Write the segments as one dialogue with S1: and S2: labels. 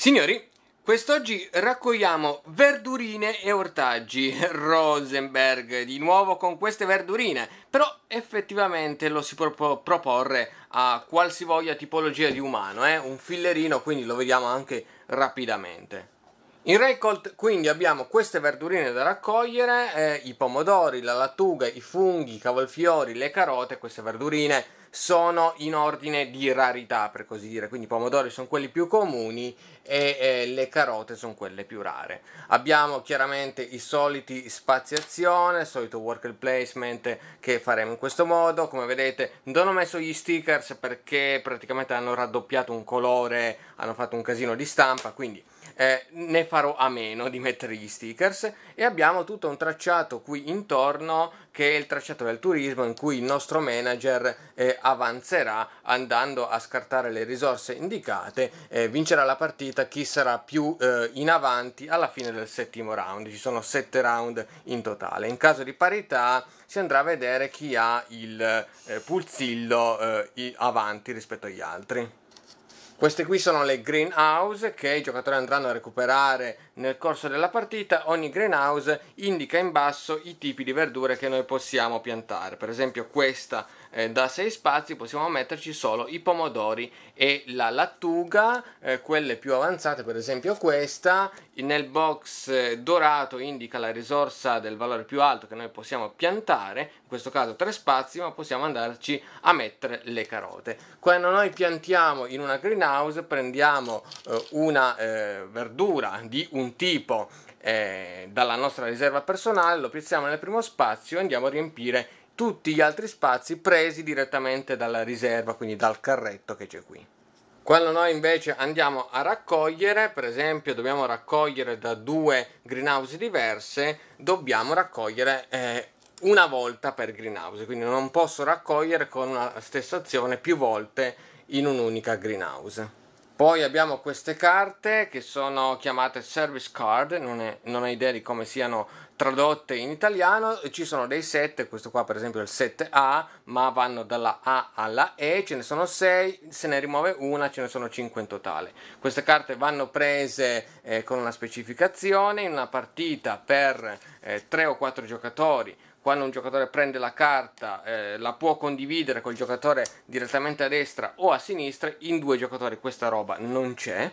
S1: Signori, quest'oggi raccogliamo verdurine e ortaggi. Rosenberg di nuovo con queste verdurine, però effettivamente lo si può proporre a qualsivoglia tipologia di umano, eh? un fillerino, quindi lo vediamo anche rapidamente. In Recolt quindi abbiamo queste verdurine da raccogliere, eh, i pomodori, la lattuga, i funghi, i cavolfiori, le carote, queste verdurine sono in ordine di rarità, per così dire, quindi i pomodori sono quelli più comuni e eh, le carote sono quelle più rare. Abbiamo chiaramente i soliti spaziazione, il solito worker placement che faremo in questo modo, come vedete non ho messo gli stickers perché praticamente hanno raddoppiato un colore, hanno fatto un casino di stampa, quindi eh, ne farò a meno di mettere gli stickers e abbiamo tutto un tracciato qui intorno che è il tracciato del turismo in cui il nostro manager eh, avanzerà andando a scartare le risorse indicate eh, vincerà la partita chi sarà più eh, in avanti alla fine del settimo round ci sono sette round in totale in caso di parità si andrà a vedere chi ha il eh, pulzillo eh, avanti rispetto agli altri queste qui sono le greenhouse che i giocatori andranno a recuperare nel corso della partita. Ogni greenhouse indica in basso i tipi di verdure che noi possiamo piantare. Per esempio questa eh, da 6 spazi possiamo metterci solo i pomodori e la lattuga, eh, quelle più avanzate, per esempio questa, nel box eh, dorato indica la risorsa del valore più alto che noi possiamo piantare, in questo caso 3 spazi, ma possiamo andarci a mettere le carote. Quando noi piantiamo in una greenhouse prendiamo eh, una eh, verdura di un tipo eh, dalla nostra riserva personale, lo piazziamo nel primo spazio e andiamo a riempire tutti gli altri spazi presi direttamente dalla riserva, quindi dal carretto che c'è qui. Quando noi invece andiamo a raccogliere, per esempio dobbiamo raccogliere da due greenhouse diverse, dobbiamo raccogliere eh, una volta per greenhouse, quindi non posso raccogliere con la stessa azione più volte in un'unica greenhouse. Poi abbiamo queste carte che sono chiamate service card, non, è, non ho idea di come siano tradotte in italiano, ci sono dei set, questo qua per esempio è il 7A, ma vanno dalla A alla E, ce ne sono 6, se ne rimuove una ce ne sono 5 in totale. Queste carte vanno prese eh, con una specificazione in una partita per eh, 3 o 4 giocatori quando un giocatore prende la carta eh, la può condividere col giocatore direttamente a destra o a sinistra, in due giocatori questa roba non c'è.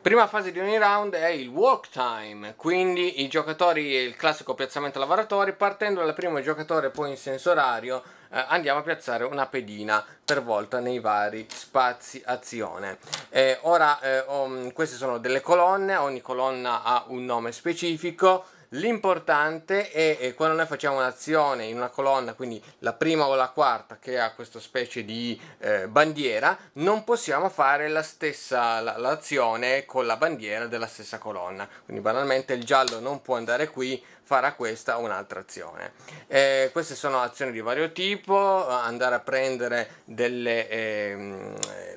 S1: Prima fase di ogni round è il walk time, quindi i giocatori, il classico piazzamento lavoratori, partendo dal primo giocatore poi in senso orario eh, andiamo a piazzare una pedina per volta nei vari spazi azione. Eh, ora um, mm, queste sono delle colonne, ogni colonna ha un nome specifico, L'importante è, è, quando noi facciamo un'azione in una colonna, quindi la prima o la quarta che ha questa specie di eh, bandiera, non possiamo fare la stessa la, l'azione con la bandiera della stessa colonna. Quindi banalmente il giallo non può andare qui, farà questa o un'altra azione. Eh, queste sono azioni di vario tipo, andare a prendere delle, eh,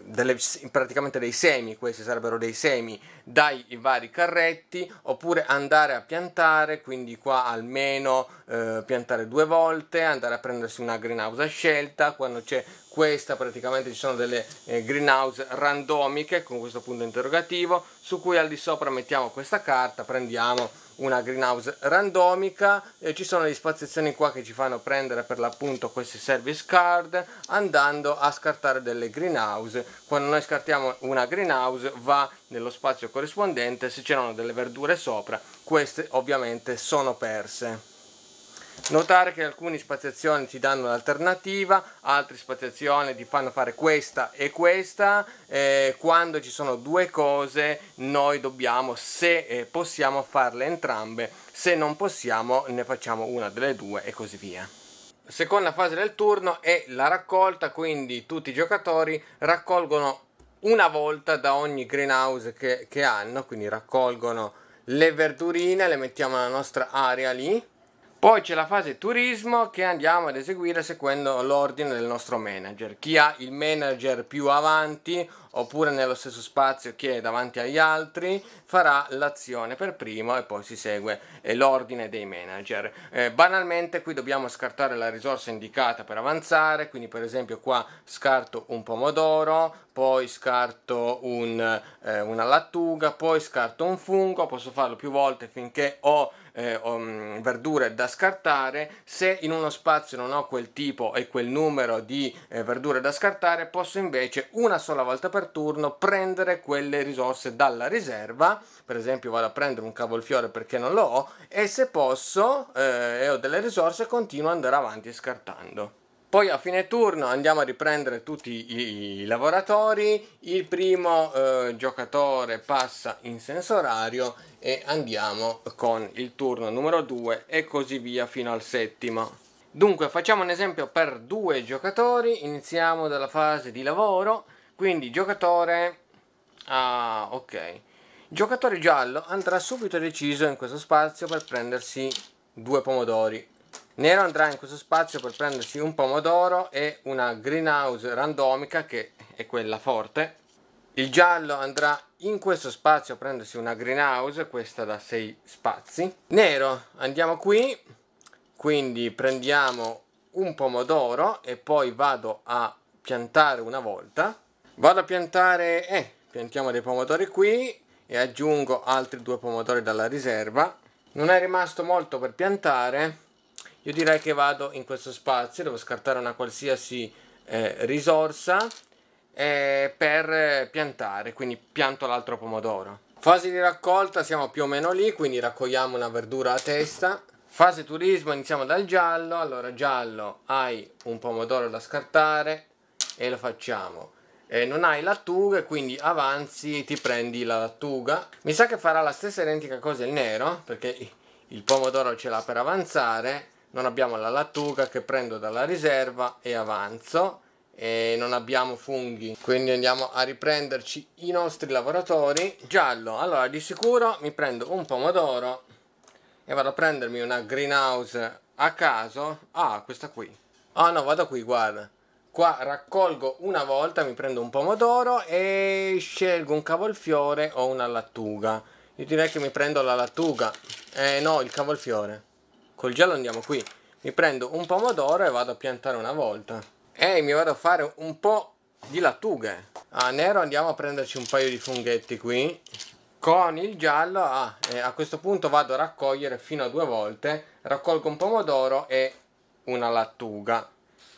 S1: delle, praticamente dei semi, questi sarebbero dei semi dai vari carretti oppure andare a piantare, quindi qua almeno eh, piantare due volte, andare a prendersi una greenhouse a scelta, quando c'è questa praticamente ci sono delle eh, greenhouse randomiche con questo punto interrogativo su cui al di sopra mettiamo questa carta, prendiamo una greenhouse randomica eh, ci sono le spaziezioni qua che ci fanno prendere per l'appunto queste service card andando a scartare delle greenhouse quando noi scartiamo una greenhouse va nello spazio corrispondente se c'erano delle verdure sopra queste ovviamente sono perse Notare che alcune spaziazioni ti danno l'alternativa, altre spaziazioni ti fanno fare questa e questa. Eh, quando ci sono due cose, noi dobbiamo, se eh, possiamo, farle entrambe, se non possiamo, ne facciamo una delle due e così via. Seconda fase del turno è la raccolta, quindi tutti i giocatori raccolgono una volta da ogni greenhouse che, che hanno, quindi raccolgono le verdurine, le mettiamo nella nostra area lì poi c'è la fase turismo che andiamo ad eseguire seguendo l'ordine del nostro manager. Chi ha il manager più avanti oppure nello stesso spazio che è davanti agli altri farà l'azione per primo e poi si segue eh, l'ordine dei manager. Eh, banalmente qui dobbiamo scartare la risorsa indicata per avanzare, quindi per esempio qua scarto un pomodoro, poi scarto un, eh, una lattuga, poi scarto un fungo, posso farlo più volte finché ho eh, um, verdure da scartare, se in uno spazio non ho quel tipo e quel numero di eh, verdure da scartare, posso invece una sola volta per turno prendere quelle risorse dalla riserva, per esempio vado a prendere un cavolfiore perché non lo ho, e se posso eh, e ho delle risorse continuo ad andare avanti scartando. Poi a fine turno andiamo a riprendere tutti i, i lavoratori, il primo eh, giocatore passa in senso orario e andiamo con il turno numero 2 e così via fino al settimo. Dunque facciamo un esempio per due giocatori, iniziamo dalla fase di lavoro, quindi giocatore... Ah, ok. Giocatore giallo andrà subito deciso in questo spazio per prendersi due pomodori Nero andrà in questo spazio per prendersi un pomodoro e una greenhouse randomica che è quella forte. Il giallo andrà in questo spazio a prendersi una greenhouse, questa da 6 spazi. Nero andiamo qui, quindi prendiamo un pomodoro e poi vado a piantare una volta. Vado a piantare, eh, piantiamo dei pomodori qui e aggiungo altri due pomodori dalla riserva. Non è rimasto molto per piantare, io direi che vado in questo spazio devo scartare una qualsiasi eh, risorsa eh, per eh, piantare quindi pianto l'altro pomodoro fase di raccolta siamo più o meno lì quindi raccogliamo una verdura a testa fase turismo iniziamo dal giallo allora giallo hai un pomodoro da scartare e lo facciamo eh, non hai lattughe quindi avanzi ti prendi la lattuga mi sa che farà la stessa identica cosa il nero perché il pomodoro ce l'ha per avanzare non abbiamo la lattuga che prendo dalla riserva e avanzo e non abbiamo funghi quindi andiamo a riprenderci i nostri lavoratori giallo allora di sicuro mi prendo un pomodoro e vado a prendermi una greenhouse a caso ah questa qui ah no vado qui guarda qua raccolgo una volta mi prendo un pomodoro e scelgo un cavolfiore o una lattuga io direi che mi prendo la lattuga eh no il cavolfiore Col gelo andiamo qui. Mi prendo un pomodoro e vado a piantare una volta. E mi vado a fare un po' di lattughe. A ah, nero andiamo a prenderci un paio di funghetti qui. Con il giallo, ah, a questo punto vado a raccogliere fino a due volte. Raccolgo un pomodoro e una lattuga.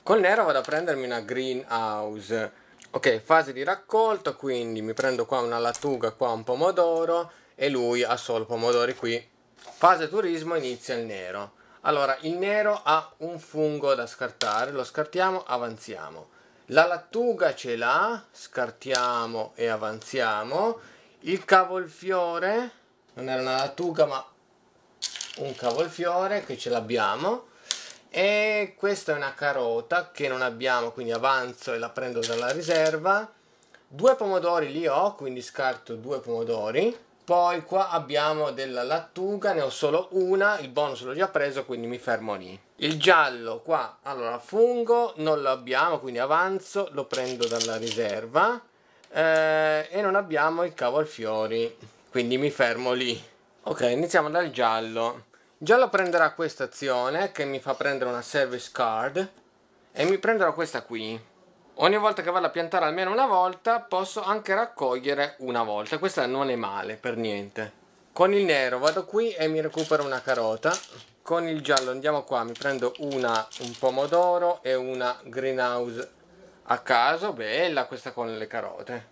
S1: Col nero vado a prendermi una greenhouse. Ok, fase di raccolto, quindi mi prendo qua una lattuga, qua un pomodoro e lui ha solo pomodori qui Fase turismo inizia il nero. Allora, il nero ha un fungo da scartare, lo scartiamo, avanziamo. La lattuga ce l'ha, scartiamo e avanziamo. Il cavolfiore, non era una lattuga ma un cavolfiore che ce l'abbiamo. E questa è una carota che non abbiamo, quindi avanzo e la prendo dalla riserva. Due pomodori li ho, quindi scarto due pomodori poi qua abbiamo della lattuga, ne ho solo una, il bonus l'ho già preso, quindi mi fermo lì. Il giallo qua, allora fungo, non lo abbiamo quindi avanzo, lo prendo dalla riserva. Eh, e non abbiamo il cavolfiori, quindi mi fermo lì. Ok, iniziamo dal giallo. Il giallo prenderà questa azione che mi fa prendere una service card e mi prenderò questa qui Ogni volta che vado a piantare almeno una volta posso anche raccogliere una volta. Questa non è male per niente. Con il nero vado qui e mi recupero una carota. Con il giallo andiamo qua, mi prendo una, un pomodoro e una greenhouse a caso. Bella questa con le carote.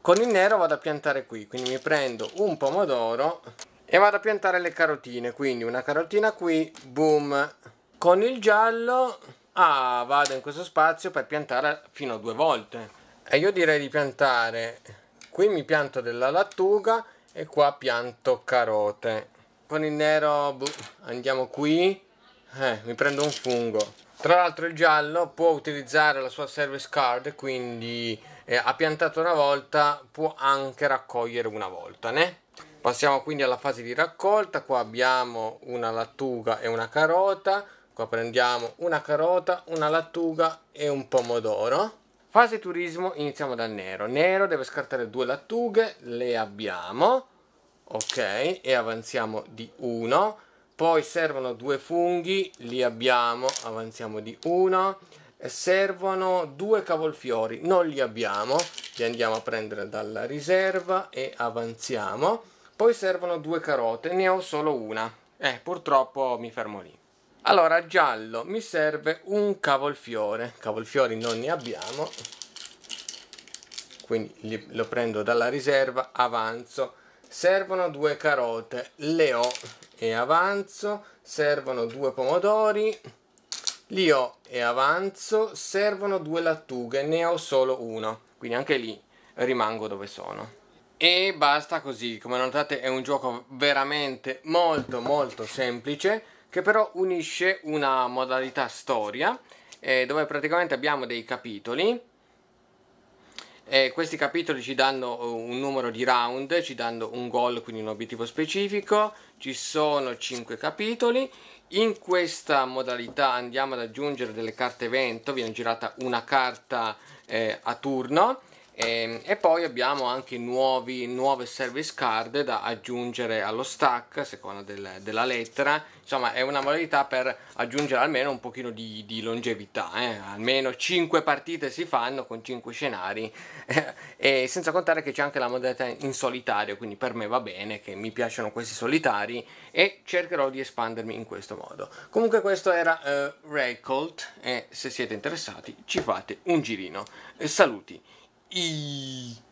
S1: Con il nero vado a piantare qui, quindi mi prendo un pomodoro e vado a piantare le carotine. Quindi una carotina qui, boom. Con il giallo ah vado in questo spazio per piantare fino a due volte e io direi di piantare qui mi pianto della lattuga e qua pianto carote con il nero buh, andiamo qui eh, mi prendo un fungo tra l'altro il giallo può utilizzare la sua service card quindi eh, ha piantato una volta può anche raccogliere una volta né? passiamo quindi alla fase di raccolta qua abbiamo una lattuga e una carota Qua prendiamo una carota, una lattuga e un pomodoro. Fase turismo, iniziamo dal nero. Nero deve scartare due lattughe, le abbiamo. Ok, e avanziamo di uno. Poi servono due funghi, li abbiamo, avanziamo di uno. Servono due cavolfiori, non li abbiamo, li andiamo a prendere dalla riserva e avanziamo. Poi servono due carote, ne ho solo una. Eh, purtroppo mi fermo lì. Allora, giallo, mi serve un cavolfiore. Cavolfiori non ne abbiamo. Quindi lo prendo dalla riserva, avanzo. Servono due carote, le ho e avanzo. Servono due pomodori, li ho e avanzo. Servono due lattughe, ne ho solo uno. Quindi anche lì rimango dove sono. E basta così, come notate è un gioco veramente molto molto semplice che però unisce una modalità storia eh, dove praticamente abbiamo dei capitoli eh, questi capitoli ci danno eh, un numero di round, ci danno un goal, quindi un obiettivo specifico, ci sono 5 capitoli, in questa modalità andiamo ad aggiungere delle carte evento, viene girata una carta eh, a turno e, ehm, e, poi abbiamo anche nuovi, nuove service card da aggiungere allo stack a seconda del, della lettera insomma è una modalità per aggiungere almeno un pochino di, di longevità eh? almeno 5 partite si fanno con 5 scenari eh, e senza contare che c'è anche la modalità in solitario quindi per me va bene che mi piacciono questi solitari e cercherò di espandermi in questo modo comunque questo era uh, eh, Raycolt e se siete interessati ci fate un girino eh, saluti Y